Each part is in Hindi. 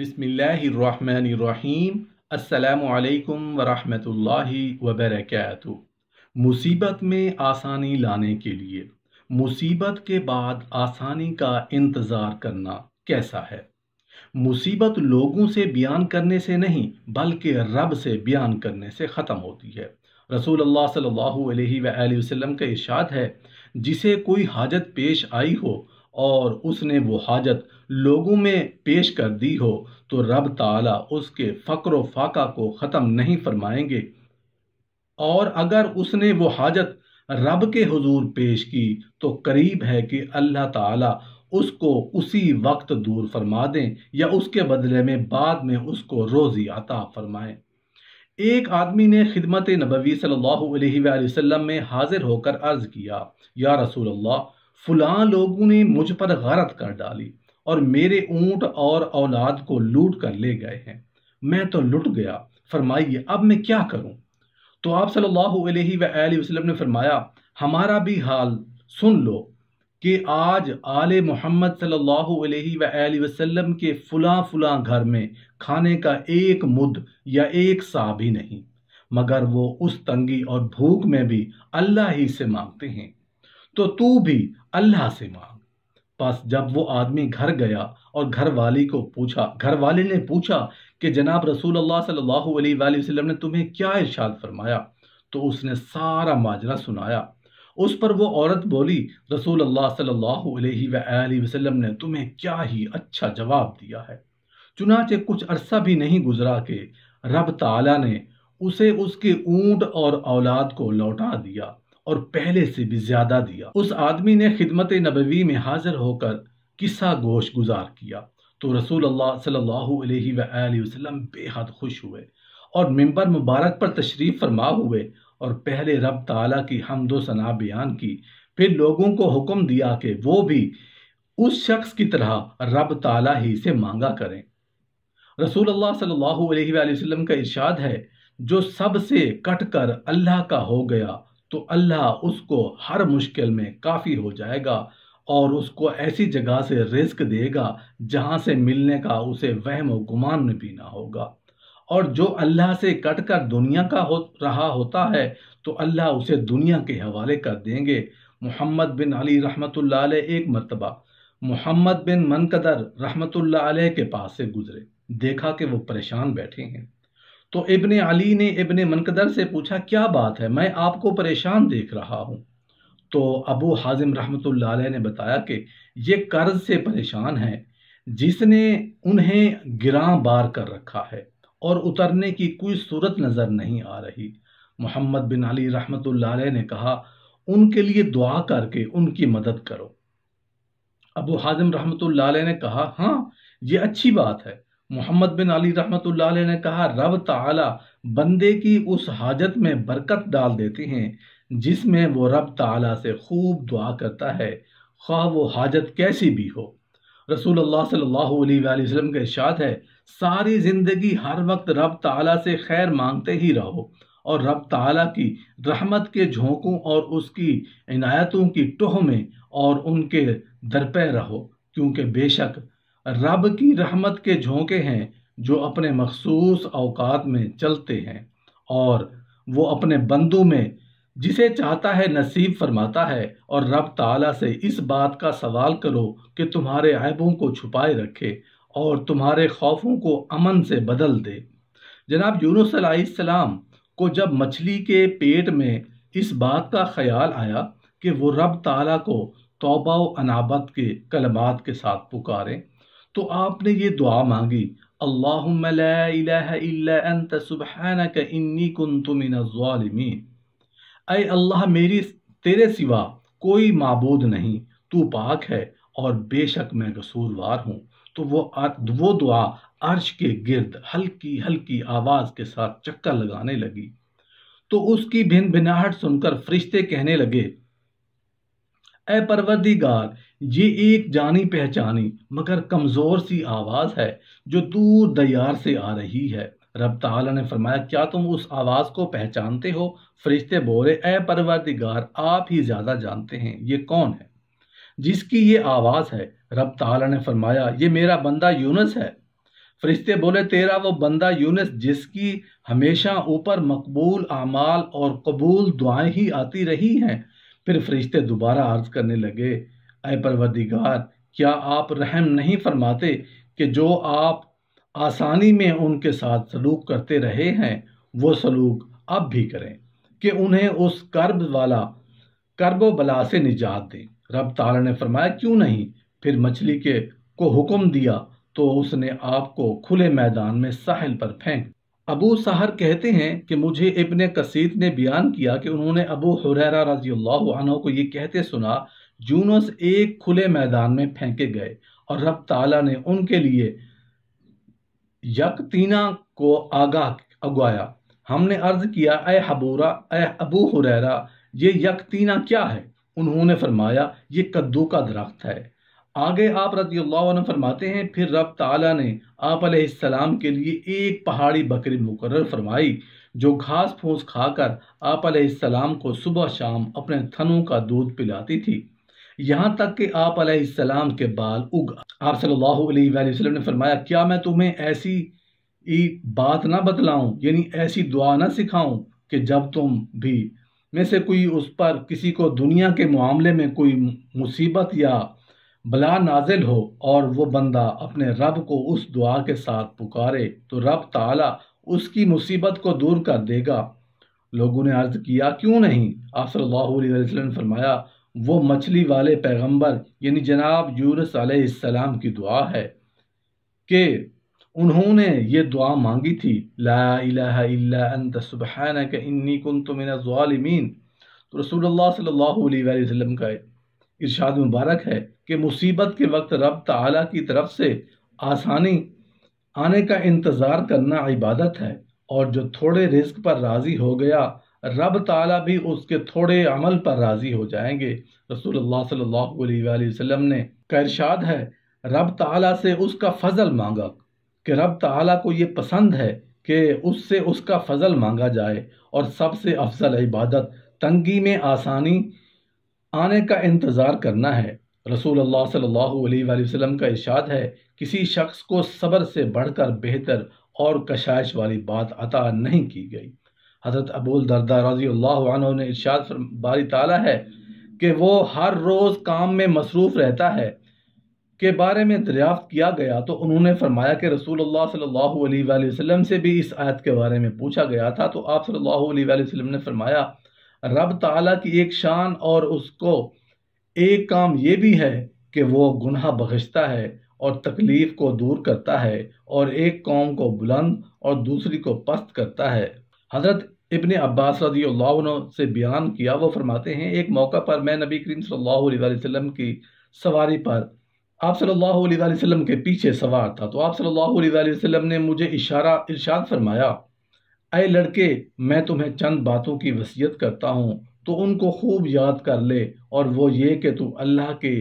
बिसमीम् अल्लाम वरहमतुल्लाहि वबरकatuh मुसीबत में आसानी लाने के लिए मुसीबत के बाद आसानी का इंतज़ार करना कैसा है मुसीबत लोगों से बयान करने से नहीं बल्कि रब से बयान करने से ख़त्म होती है रसूल अल्लाह सल्लल्लाहु अलैहि वसल्लम का इशाद है जिसे कोई हाजत पेश आई हो और उसने वो हाजत लोगों में पेश कर दी हो तो रब ताला उसके व फाका को ख़त्म नहीं फरमाएंगे और अगर उसने वो हाजत रब के हजूर पेश की तो करीब है कि अल्लाह ताला उसको उसी वक्त दूर फरमा दें या उसके बदले में बाद में उसको रोज़ी अता फरमाएं एक आदमी ने खिदमत नबवी सल्लल्लाहु अलैहि वसल्लम में हाजिर होकर अर्ज़ किया या रसूल अल्लाह फलां लोगों ने मुझ पर गलत कर डाली और मेरे ऊंट और औलाद को लूट कर ले गए हैं मैं तो लुट गया फरमाइए अब मैं क्या करूं तो आप सल्लल्लाहु अलैहि वसल्लम ने फरमाया हमारा भी हाल सुन लो कि आज आले मोहम्मद सल्लल्लाहु अलैहि वसल्लम के फुला फुला घर में खाने का एक मुद या एक सा भी नहीं मगर वो उस तंगी और भूख में भी अल्लाह ही से मांगते हैं तो तू भी अल्लाह से मांग पास जब वो आदमी घर गया और घर वाली को पूछा घर वाले ने पूछा कि जनाब रसूल अल्लाह सल्लल्लाहु अलैहि वसल्लम ने तुम्हें क्या इरशाद फरमाया तो उसने सारा माजरा सुनाया उस पर वो औरत बोली रसूल अल्लाह सल्लल्लाहु अलैहि वसल्लम ने तुम्हें क्या ही अच्छा जवाब दिया है चुनाचे कुछ अरसा भी नहीं गुजरा के रब ताला ने उसे उसके ऊंट और औलाद को लौटा दिया और पहले से भी ज्यादा दिया उस आदमी ने खिदमत नबवी में हाजिर होकर किस्सा गोश गुजार किया तो रसूल अल्लाह सल्लल्लाहु अलैहि वसल्लम बेहद खुश हुए और मिंबर मुबारक पर तशरीफ फरमा हुए और पहले रब ताला की हमदो सना बयान की फिर लोगों को हुक्म दिया कि वो भी उस शख्स की तरह रब ताला ही से मांगा करें रसूल अल्लाह सल्लल्लाहु अलैहि वसल्लम का इरशाद है जो सबसे कट कर अल्लाह का हो गया तो अल्लाह उसको हर मुश्किल में काफ़ी हो जाएगा और उसको ऐसी जगह से रिस्क देगा जहाँ से मिलने का उसे वहम व गुमान में भी ना होगा और जो अल्लाह से कट कर दुनिया का हो रहा होता है तो अल्लाह उसे दुनिया के हवाले कर देंगे मोहम्मद बिन अली रहमत एक मरतबा मोहम्मद बिन मनकदर रहमत के पास से गुजरे देखा कि वो परेशान बैठे हैं तो इब्ने अली ने इब्ने मनकदर से पूछा क्या बात है मैं आपको परेशान देख रहा हूँ तो अबू हाजिम रहमत ने बताया कि ये कर्ज से परेशान है जिसने उन्हें गिरा बार कर रखा है और उतरने की कोई सूरत नज़र नहीं आ रही मोहम्मद बिन अली रहमत ने कहा उनके लिए दुआ करके उनकी मदद करो अबू हाजिम रहमत ने कहा हाँ ये अच्छी बात है मोहम्मद बिन अली रहमत ने कहा रब ताला बंदे की उस हाजत में बरकत डाल देते हैं जिसमें वो रब ताला से खूब दुआ करता है खा वो हाजत कैसी भी हो रसूल अल्लाह सल्लल्लाहु अलैहि वसल्लम का इशाद है सारी ज़िंदगी हर वक्त रब ताला से खैर मांगते ही रहो और रब ताला की रहमत के झोंकों और उसकी इनायतों की टोह में और उनके दरपे रहो क्योंकि बेशक रब की रहमत के झोंके हैं जो अपने मखसूस अवकात में चलते हैं और वो अपने बंदू में जिसे चाहता है नसीब फरमाता है और रब ताला से इस बात का सवाल करो कि तुम्हारे ऐबों को छुपाए रखे और तुम्हारे खौफों को अमन से बदल दे जनाब यूनुसम को जब मछली के पेट में इस बात का ख्याल आया कि वो रब ताला को तोबा अनाबत के कलमात के साथ पुकारें तो आपने ये दुआ मांगी अल्लाहमिन अय अल्लाह मेरी तेरे सिवा कोई माबूद नहीं तू पाक है और बेशक मैं कसूरवार हूँ तो वो वो दुआ अर्श के गिर्द हल्की हल्की आवाज़ के साथ चक्कर लगाने लगी तो उसकी भिन भिनाहट सुनकर फरिश्ते कहने लगे ए परवरदिगार ये एक जानी पहचानी मगर कमज़ोर सी आवाज़ है जो दूर दयार से आ रही है रब ताला ने फरमाया क्या तुम उस आवाज़ को पहचानते हो फरिश्ते बोले ए परवरदिगार आप ही ज़्यादा जानते हैं ये कौन है जिसकी ये आवाज़ है रब ताला ने फरमाया ये मेरा बंदा यूनस है फरिश्ते बोले तेरा वो बंदा यूनस जिसकी हमेशा ऊपर मकबूल आमाल और कबूल दुआएं ही आती रही हैं फिर फरिश्ते दोबारा अर्ज करने लगे अय परवरदिगार क्या आप रहम नहीं फरमाते कि जो आप आसानी में उनके साथ सलूक करते रहे हैं वो सलूक अब भी करें कि उन्हें उस कर्ब वाला कर्ब बला से निजात दें रब तारा ने फरमाया क्यों नहीं फिर मछली के को हुक्म दिया तो उसने आपको खुले मैदान में साहिल पर फेंक अबू सहर कहते हैं कि मुझे इबन कसीद ने बयान किया कि उन्होंने अबू हुरैरा रजी अल्लाह को ये कहते सुना जूनस एक खुले मैदान में फेंके गए और रब ताला ने उनके लिए यकतीना को आगाह अगवाया हमने अर्ज किया ए हबूरा ए अबू हुरैरा ये यकतीना क्या है उन्होंने फरमाया ये कद्दू का दरख्त है आगे आप रदी फरमाते हैं फिर रब ताला ने आप सलाम के लिए एक पहाड़ी बकरी मुकर फरमाई जो घास फूस खाकर आप सलाम को सुबह शाम अपने थनों का दूध पिलाती थी यहाँ तक कि आप सलाम के बाल उग आप सल्लल्लाहु अलैहि ने फरमाया क्या मैं तुम्हें ऐसी बात ना बतलाऊं यानी ऐसी दुआ ना सिखाऊं कि जब तुम भी में से कोई उस पर किसी को दुनिया के मामले में कोई मुसीबत या बला नाजिल हो और वो बंदा अपने रब को उस दुआ के साथ पुकारे तो रब ताला उसकी मुसीबत को दूर कर देगा लोगों ने अर्ज़ किया क्यों नहीं आप ने फरमाया वो मछली वाले पैगंबर यानी जनाब यूरस सलाम की दुआ है कि उन्होंने ये दुआ मांगी थी ला इलाहा तो रसूल सल्ला वसलम का इर्शाद मुबारक है कि मुसीबत के वक्त रब तला की तरफ से आसानी आने का इंतज़ार करना इबादत है और जो थोड़े रिस्क पर राज़ी हो गया रब ताला भी उसके थोड़े अमल पर राज़ी हो जाएंगे रसूलुल्लाह सल्लल्लाहु अलैहि वसल्लम ने का है रब ताला से उसका फजल मांगा कि रब ताला को ये पसंद है कि उससे उसका फजल मांगा जाए और सबसे अफजल इबादत तंगी में आसानी आने का इंतज़ार करना है रसूल अल्लाह सल्लल्लाहु अलैहि वसल्लम का इशाद है किसी शख्स को सब्र से बढ़कर बेहतर और कशाइश वाली बात अता नहीं की गई हज़रत अबूल दरदा रजी अल्लाह ने इर्शाद बारी ताला है कि वो हर रोज़ काम में मसरूफ़ रहता है के बारे में दरियाफ्त किया गया तो उन्होंने फरमाया कि रसूल अल्लाह सल्लल्लाहु अलैहि वसल्लम से भी इस आयत के बारे में पूछा गया था तो आप सल्लल्लाहु अलैहि वसल्लम ने फरमाया रब ताला की एक शान और उसको एक काम ये भी है कि वो गुनाह बख्शता है और तकलीफ़ को दूर करता है और एक कौम को बुलंद और दूसरी को पस्त करता है हज़रत इब्ने अब्बास रजी से बयान किया वो फरमाते हैं एक मौका पर मैं नबी करीम सल्लल्लाहु अलैहि वसल्लम की सवारी पर आप सल्लल्लाहु अलैहि वसल्लम के पीछे सवार था तो आप सल्लल्लाहु अलैहि वसल्लम ने मुझे इशारा इरशाद फरमाया अय लड़के मैं तुम्हें चंद बातों की वसीयत करता हूँ तो उनको खूब याद कर ले और वो ये कि तू अल्लाह के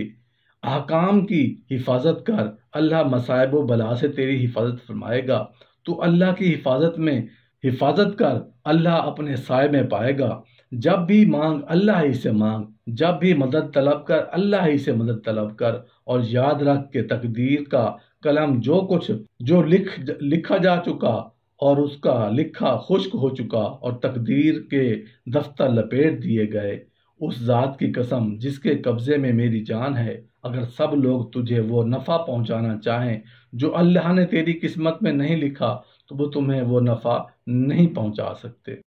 अहकाम की हिफाजत कर अल्लाह मसायब बला से तेरी हिफाजत फरमाएगा तो अल्लाह की हिफाजत में हिफाजत कर अल्लाह अपने साय में पाएगा जब भी मांग अल्लाह ही से मांग जब भी मदद तलब कर अल्लाह ही से मदद तलब कर और याद रख के तकदीर का कलम जो कुछ जो लिख लिखा जा चुका और उसका लिखा खुश्क हो चुका और तकदीर के दफ्तर लपेट दिए गए उस ज़ात की कसम जिसके कब्ज़े में मेरी जान है अगर सब लोग तुझे वो नफ़ा पहुंचाना चाहें जो अल्लाह ने तेरी किस्मत में नहीं लिखा तो वो तुम्हें वो नफ़ा नहीं पहुंचा सकते